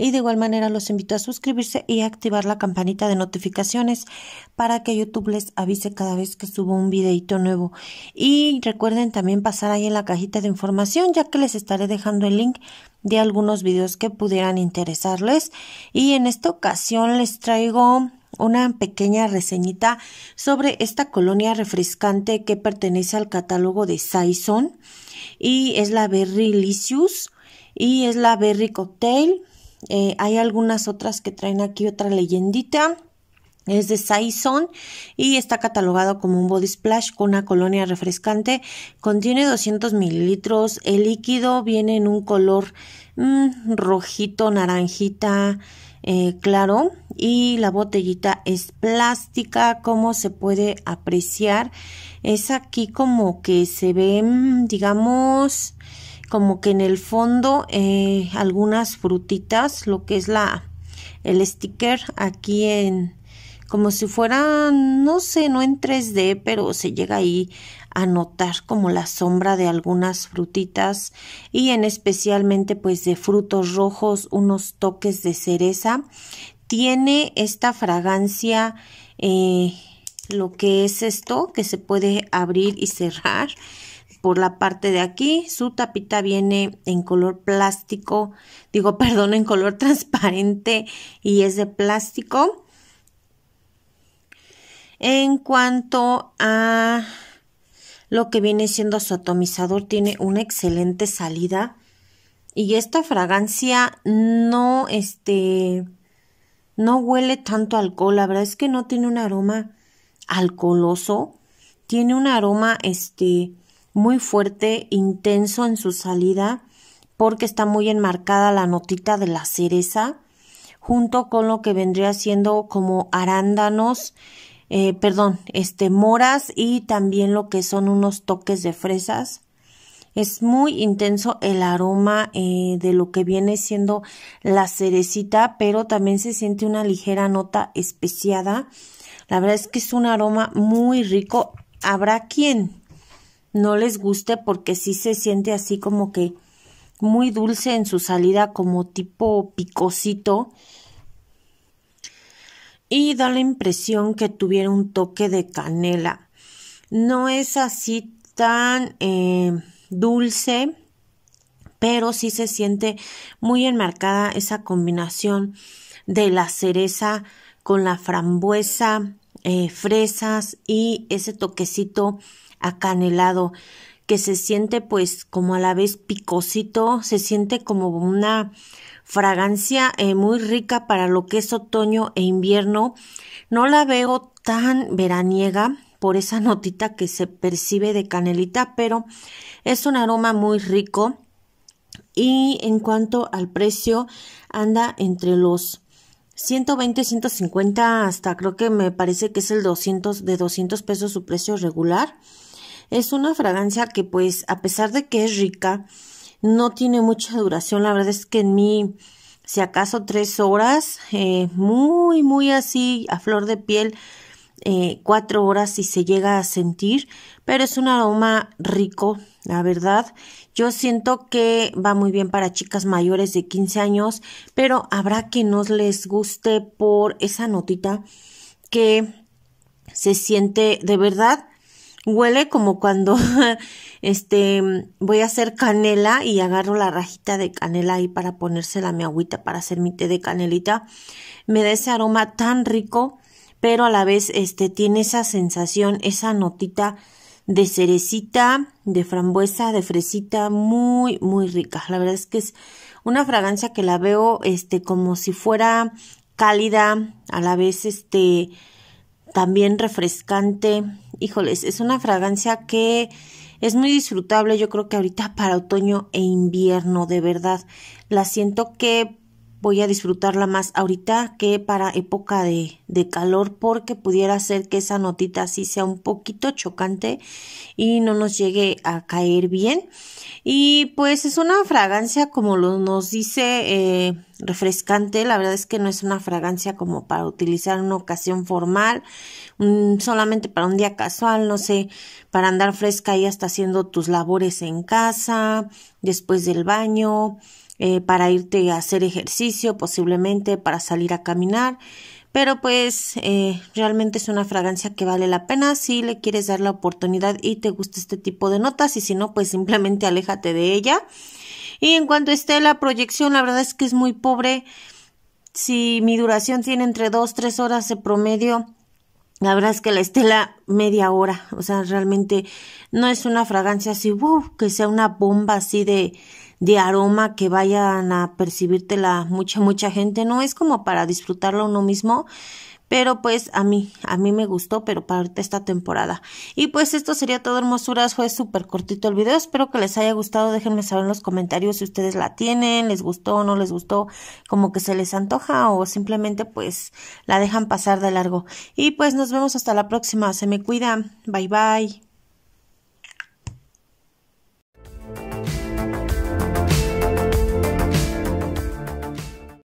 y de igual manera los invito a suscribirse y activar la campanita de notificaciones para que YouTube les avise cada vez que subo un videito nuevo. Y recuerden también pasar ahí en la cajita de información ya que les estaré dejando el link de algunos videos que pudieran interesarles. Y en esta ocasión les traigo una pequeña reseñita sobre esta colonia refrescante que pertenece al catálogo de Saison y es la Berry y es la Berry Cocktail eh, hay algunas otras que traen aquí otra leyendita. Es de Saison y está catalogado como un body splash con una colonia refrescante. Contiene 200 mililitros. El líquido viene en un color mm, rojito, naranjita, eh, claro. Y la botellita es plástica, como se puede apreciar. Es aquí como que se ven, mm, digamos, como que en el fondo eh, algunas frutitas, lo que es la el sticker aquí en como si fuera, no sé, no en 3D, pero se llega ahí a notar como la sombra de algunas frutitas y en especialmente pues de frutos rojos, unos toques de cereza. Tiene esta fragancia, eh, lo que es esto, que se puede abrir y cerrar por la parte de aquí. Su tapita viene en color plástico, digo, perdón, en color transparente y es de plástico. En cuanto a lo que viene siendo su atomizador, tiene una excelente salida. Y esta fragancia no, este, no huele tanto alcohol. La verdad es que no tiene un aroma alcoholoso. Tiene un aroma, este, muy fuerte, intenso en su salida, porque está muy enmarcada la notita de la cereza, junto con lo que vendría siendo como arándanos, eh, perdón, este, moras y también lo que son unos toques de fresas. Es muy intenso el aroma eh, de lo que viene siendo la cerecita, pero también se siente una ligera nota especiada. La verdad es que es un aroma muy rico. Habrá quien no les guste porque sí se siente así como que muy dulce en su salida, como tipo picosito. Y da la impresión que tuviera un toque de canela. No es así tan eh, dulce, pero sí se siente muy enmarcada esa combinación de la cereza con la frambuesa, eh, fresas y ese toquecito acanelado que se siente pues como a la vez picosito, se siente como una fragancia eh, muy rica para lo que es otoño e invierno. No la veo tan veraniega por esa notita que se percibe de canelita, pero es un aroma muy rico. Y en cuanto al precio, anda entre los 120, 150 hasta creo que me parece que es el 200 de 200 pesos su precio regular. Es una fragancia que pues a pesar de que es rica, no tiene mucha duración. La verdad es que en mí, si acaso tres horas, eh, muy, muy así a flor de piel, eh, cuatro horas si se llega a sentir, pero es un aroma rico, la verdad. Yo siento que va muy bien para chicas mayores de 15 años, pero habrá que no les guste por esa notita que se siente de verdad. Huele como cuando este voy a hacer canela y agarro la rajita de canela y para ponérsela mi agüita para hacer mi té de canelita. Me da ese aroma tan rico pero a la vez este tiene esa sensación, esa notita de cerecita, de frambuesa, de fresita, muy, muy rica. La verdad es que es una fragancia que la veo este como si fuera cálida, a la vez este también refrescante. Híjoles, es una fragancia que es muy disfrutable, yo creo que ahorita para otoño e invierno, de verdad. La siento que voy a disfrutarla más ahorita que para época de, de, calor porque pudiera ser que esa notita así sea un poquito chocante y no nos llegue a caer bien y pues es una fragancia como lo, nos dice eh, refrescante la verdad es que no es una fragancia como para utilizar en una ocasión formal mm, solamente para un día casual no sé para andar fresca y hasta haciendo tus labores en casa después del baño eh, para irte a hacer ejercicio, posiblemente para salir a caminar. Pero pues eh, realmente es una fragancia que vale la pena si le quieres dar la oportunidad y te gusta este tipo de notas y si no pues simplemente aléjate de ella. Y en cuanto esté la proyección, la verdad es que es muy pobre. Si mi duración tiene entre dos, tres horas de promedio, la verdad es que la estela media hora. O sea, realmente no es una fragancia así, que sea una bomba así de, de aroma que vayan a percibirte la mucha, mucha gente. No es como para disfrutarlo uno mismo. Pero pues a mí, a mí me gustó, pero para esta temporada. Y pues esto sería todo, hermosuras. Fue súper cortito el video. Espero que les haya gustado. Déjenme saber en los comentarios si ustedes la tienen, les gustó o no les gustó, como que se les antoja o simplemente pues la dejan pasar de largo. Y pues nos vemos hasta la próxima. Se me cuidan. Bye bye.